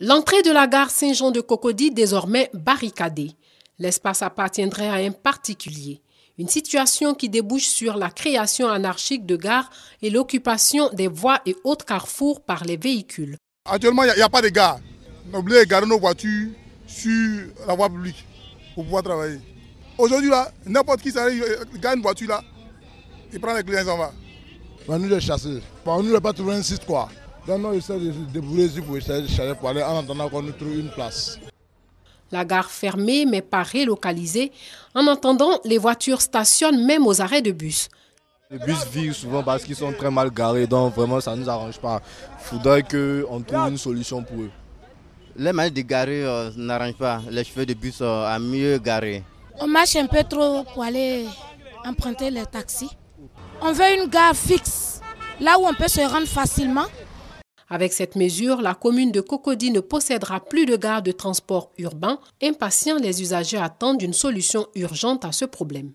L'entrée de la gare Saint-Jean de Cocody désormais barricadée. L'espace appartiendrait à un particulier. Une situation qui débouche sur la création anarchique de gares et l'occupation des voies et autres carrefours par les véhicules. Actuellement, il n'y a, pas de gare. On oublié de garer nos voitures sur la voie publique pour pouvoir travailler. Aujourd'hui, n'importe qui s'arrive, euh, gagne une voiture là, il prend les clients et s'en va. nous, les chasseurs, nous on ne pas trouver un site quoi non, de pour essayer pour aller en attendant qu'on trouve une place. La gare fermée mais pas relocalisée. En attendant, les voitures stationnent même aux arrêts de bus. Les bus vivent souvent parce qu'ils sont très mal garés, donc vraiment ça ne nous arrange pas. Il faudrait qu'on trouve une solution pour eux. Les manières de garer euh, n'arrangent pas les cheveux de bus sont euh, à mieux garés On marche un peu trop pour aller emprunter les taxis. On veut une gare fixe, là où on peut se rendre facilement avec cette mesure, la commune de Cocody ne possédera plus de gare de transport urbain. Impatients, les usagers attendent une solution urgente à ce problème.